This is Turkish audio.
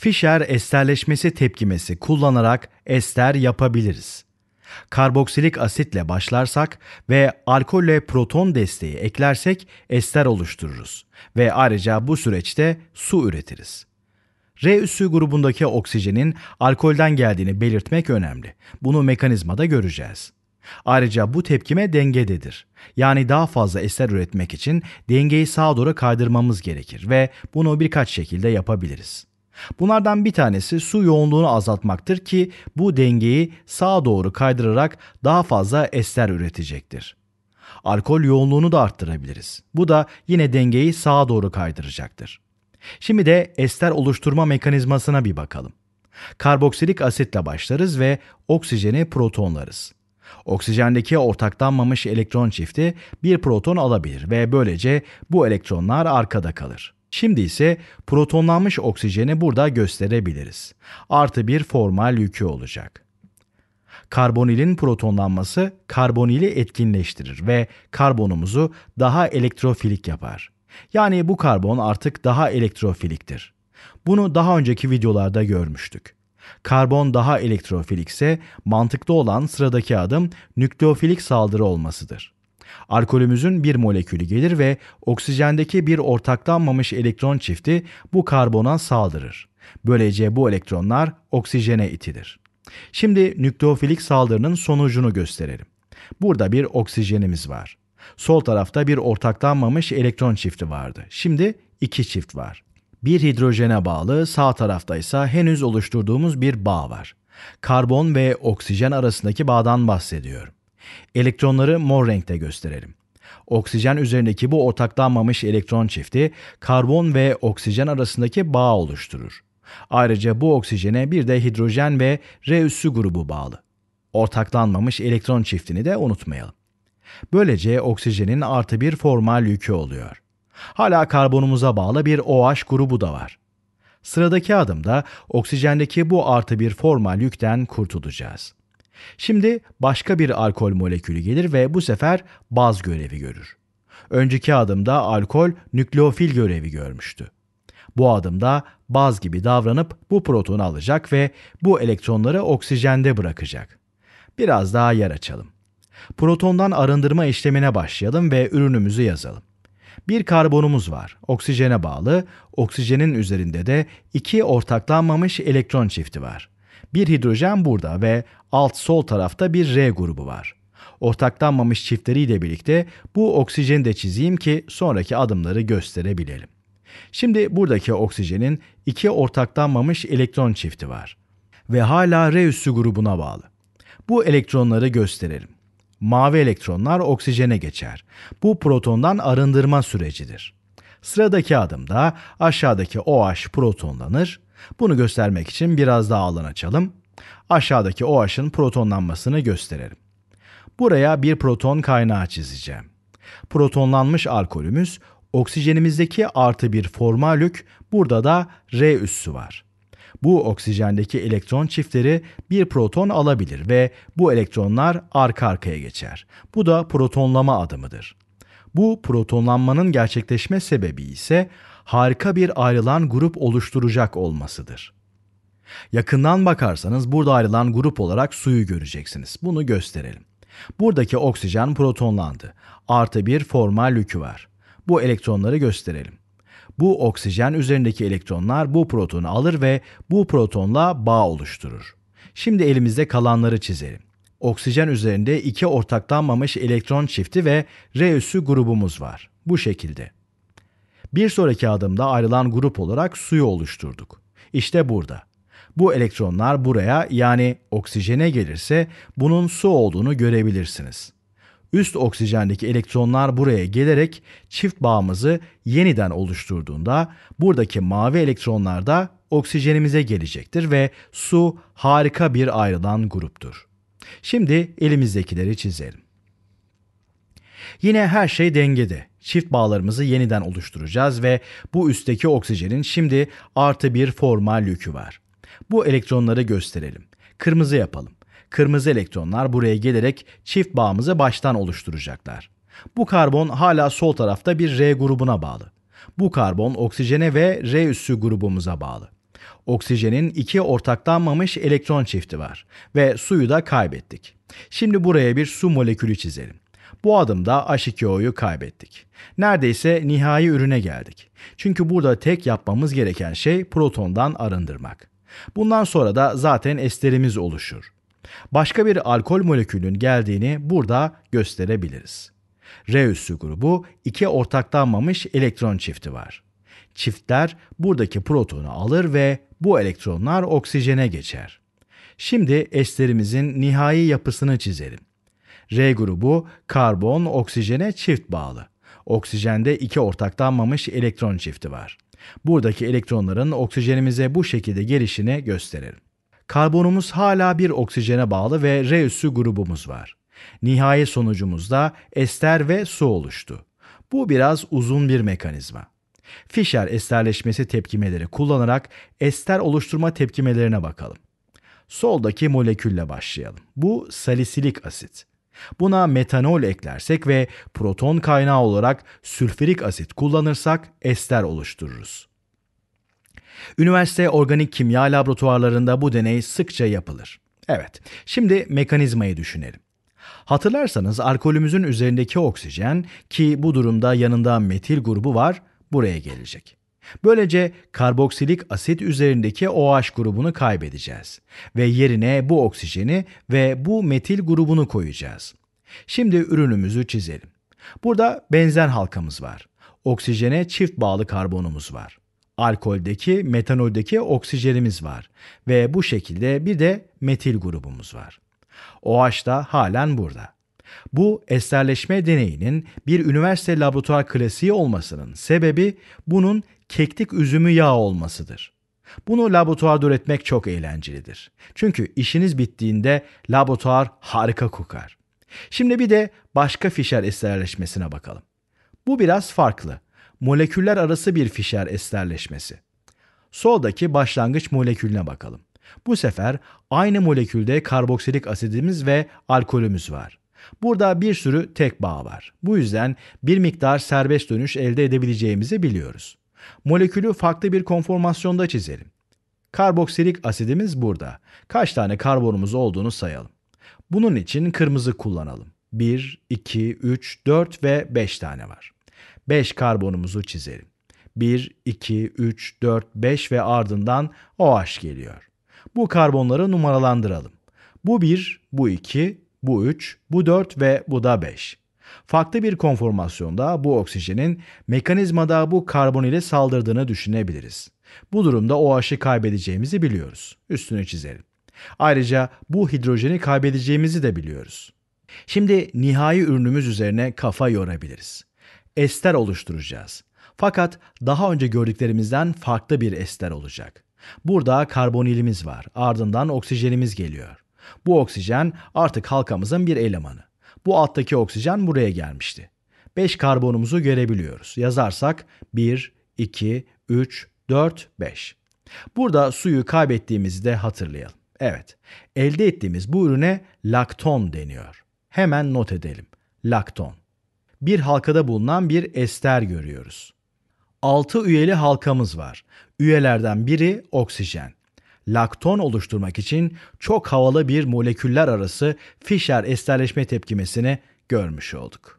Fischer esterleşmesi tepkimesi kullanarak ester yapabiliriz. Karboksilik asitle başlarsak ve alkolle proton desteği eklersek ester oluştururuz ve ayrıca bu süreçte su üretiriz. R üssü grubundaki oksijenin alkolden geldiğini belirtmek önemli. Bunu mekanizmada göreceğiz. Ayrıca bu tepkime dengededir. Yani daha fazla ester üretmek için dengeyi sağa doğru kaydırmamız gerekir ve bunu birkaç şekilde yapabiliriz. Bunlardan bir tanesi su yoğunluğunu azaltmaktır ki bu dengeyi sağa doğru kaydırarak daha fazla ester üretecektir. Alkol yoğunluğunu da arttırabiliriz. Bu da yine dengeyi sağa doğru kaydıracaktır. Şimdi de ester oluşturma mekanizmasına bir bakalım. Karboksilik asitle başlarız ve oksijeni protonlarız. Oksijendeki ortaklanmamış elektron çifti bir proton alabilir ve böylece bu elektronlar arkada kalır. Şimdi ise protonlanmış oksijeni burada gösterebiliriz. Artı bir formal yükü olacak. Karbonilin protonlanması karbonili etkinleştirir ve karbonumuzu daha elektrofilik yapar. Yani bu karbon artık daha elektrofiliktir. Bunu daha önceki videolarda görmüştük. Karbon daha elektrofilikse mantıklı olan sıradaki adım nükleofilik saldırı olmasıdır. Alkolümüzün bir molekülü gelir ve oksijendeki bir ortaklanmamış elektron çifti bu karbona saldırır. Böylece bu elektronlar oksijene itilir. Şimdi nükleofilik saldırının sonucunu gösterelim. Burada bir oksijenimiz var. Sol tarafta bir ortaklanmamış elektron çifti vardı. Şimdi iki çift var. Bir hidrojene bağlı, sağ tarafta ise henüz oluşturduğumuz bir bağ var. Karbon ve oksijen arasındaki bağdan bahsediyorum. Elektronları mor renkte gösterelim. Oksijen üzerindeki bu ortaklanmamış elektron çifti karbon ve oksijen arasındaki bağ oluşturur. Ayrıca bu oksijene bir de hidrojen ve R üssü grubu bağlı. Ortaklanmamış elektron çiftini de unutmayalım. Böylece oksijenin artı bir formal yükü oluyor. Hala karbonumuza bağlı bir OH grubu da var. Sıradaki adımda oksijendeki bu artı bir formal yükten kurtulacağız. Şimdi başka bir alkol molekülü gelir ve bu sefer baz görevi görür. Önceki adımda alkol nükleofil görevi görmüştü. Bu adımda baz gibi davranıp bu protonu alacak ve bu elektronları oksijende bırakacak. Biraz daha yer açalım. Protondan arındırma işlemine başlayalım ve ürünümüzü yazalım. Bir karbonumuz var, oksijene bağlı, oksijenin üzerinde de iki ortaklanmamış elektron çifti var. Bir hidrojen burada ve alt sol tarafta bir R grubu var. Ortaklanmamış çiftleriyle birlikte bu oksijeni de çizeyim ki sonraki adımları gösterebilelim. Şimdi buradaki oksijenin iki ortaklanmamış elektron çifti var ve hala R üssü grubuna bağlı. Bu elektronları gösterelim. Mavi elektronlar oksijene geçer. Bu protondan arındırma sürecidir. Sıradaki adımda aşağıdaki OH protonlanır bunu göstermek için biraz daha alan açalım. Aşağıdaki o aşın protonlanmasını gösterelim. Buraya bir proton kaynağı çizeceğim. Protonlanmış alkolümüz oksijenimizdeki artı bir formalük, burada da R üssü var. Bu oksijendeki elektron çiftleri bir proton alabilir ve bu elektronlar arka arkaya geçer. Bu da protonlama adımıdır. Bu protonlanmanın gerçekleşme sebebi ise harika bir ayrılan grup oluşturacak olmasıdır. Yakından bakarsanız burada ayrılan grup olarak suyu göreceksiniz. Bunu gösterelim. Buradaki oksijen protonlandı. Artı bir formal yükü var. Bu elektronları gösterelim. Bu oksijen üzerindeki elektronlar bu protonu alır ve bu protonla bağ oluşturur. Şimdi elimizde kalanları çizelim. Oksijen üzerinde iki ortaklanmamış elektron çifti ve R üssü grubumuz var. Bu şekilde. Bir sonraki adımda ayrılan grup olarak suyu oluşturduk. İşte burada. Bu elektronlar buraya yani oksijene gelirse bunun su olduğunu görebilirsiniz. Üst oksijendeki elektronlar buraya gelerek çift bağımızı yeniden oluşturduğunda buradaki mavi elektronlar da oksijenimize gelecektir ve su harika bir ayrılan gruptur. Şimdi elimizdekileri çizelim. Yine her şey dengede çift bağlarımızı yeniden oluşturacağız ve bu üstteki oksijenin şimdi artı bir formal yükü var. Bu elektronları gösterelim. Kırmızı yapalım. Kırmızı elektronlar buraya gelerek çift bağımızı baştan oluşturacaklar. Bu karbon hala sol tarafta bir R grubuna bağlı. Bu karbon oksijene ve R üssü grubumuza bağlı. Oksijenin iki ortaklanmamış elektron çifti var ve suyu da kaybettik. Şimdi buraya bir su molekülü çizelim. Bu adımda h kaybettik. Neredeyse nihai ürüne geldik. Çünkü burada tek yapmamız gereken şey protondan arındırmak. Bundan sonra da zaten esterimiz oluşur. Başka bir alkol molekülünün geldiğini burada gösterebiliriz. R üssü grubu iki ortaklanmamış elektron çifti var. Çiftler buradaki protonu alır ve bu elektronlar oksijene geçer. Şimdi esterimizin nihai yapısını çizelim. R grubu karbon oksijene çift bağlı. Oksijende iki ortaklanmamış elektron çifti var. Buradaki elektronların oksijenimize bu şekilde gelişini gösterir. Karbonumuz hala bir oksijene bağlı ve R üssü grubumuz var. Nihai sonucumuzda ester ve su oluştu. Bu biraz uzun bir mekanizma. Fischer esterleşmesi tepkimeleri kullanarak ester oluşturma tepkimelerine bakalım. Soldaki molekülle başlayalım. Bu salisilik asit. Buna metanol eklersek ve proton kaynağı olarak sülfürik asit kullanırsak ester oluştururuz. Üniversite organik kimya laboratuvarlarında bu deney sıkça yapılır. Evet, şimdi mekanizmayı düşünelim. Hatırlarsanız alkolümüzün üzerindeki oksijen ki bu durumda yanında metil grubu var buraya gelecek. Böylece karboksilik asit üzerindeki OH grubunu kaybedeceğiz ve yerine bu oksijeni ve bu metil grubunu koyacağız. Şimdi ürünümüzü çizelim. Burada benzen halkamız var. Oksijene çift bağlı karbonumuz var. Alkoldeki, metanoldeki oksijenimiz var ve bu şekilde bir de metil grubumuz var. OH da halen burada. Bu esterleşme deneyinin bir üniversite laboratuvar klasiği olmasının sebebi bunun keklik üzümü yağı olmasıdır. Bunu laboratuvarda üretmek çok eğlencelidir. Çünkü işiniz bittiğinde laboratuvar harika kokar. Şimdi bir de başka fişer esterleşmesine bakalım. Bu biraz farklı. Moleküller arası bir fişer esterleşmesi. Soldaki başlangıç molekülüne bakalım. Bu sefer aynı molekülde karboksilik asidimiz ve alkolümüz var. Burada bir sürü tek bağ var. Bu yüzden bir miktar serbest dönüş elde edebileceğimizi biliyoruz. Molekülü farklı bir konformasyonda çizelim. Karboksilik asidimiz burada. Kaç tane karbonumuz olduğunu sayalım. Bunun için kırmızı kullanalım. 1, 2, 3, 4 ve 5 tane var. 5 karbonumuzu çizelim. 1, 2, 3, 4, 5 ve ardından OH geliyor. Bu karbonları numaralandıralım. Bu 1, bu 2, bu 3, bu 4 ve bu da 5. Farklı bir konformasyonda bu oksijenin mekanizmada bu karbon ile saldırdığını düşünebiliriz. Bu durumda OH'ı kaybedeceğimizi biliyoruz. Üstünü çizelim. Ayrıca bu hidrojeni kaybedeceğimizi de biliyoruz. Şimdi nihai ürünümüz üzerine kafa yorabiliriz. Ester oluşturacağız. Fakat daha önce gördüklerimizden farklı bir ester olacak. Burada karbonilimiz var, ardından oksijenimiz geliyor. Bu oksijen artık halkamızın bir elemanı. Bu alttaki oksijen buraya gelmişti. 5 karbonumuzu görebiliyoruz. Yazarsak 1, 2, 3, 4, 5. Burada suyu kaybettiğimizi de hatırlayalım. Evet, elde ettiğimiz bu ürüne lakton deniyor. Hemen not edelim. Lakton. Bir halkada bulunan bir ester görüyoruz. 6 üyeli halkamız var. Üyelerden biri oksijen lakton oluşturmak için çok havalı bir moleküller arası Fischer esterleşme tepkimesini görmüş olduk.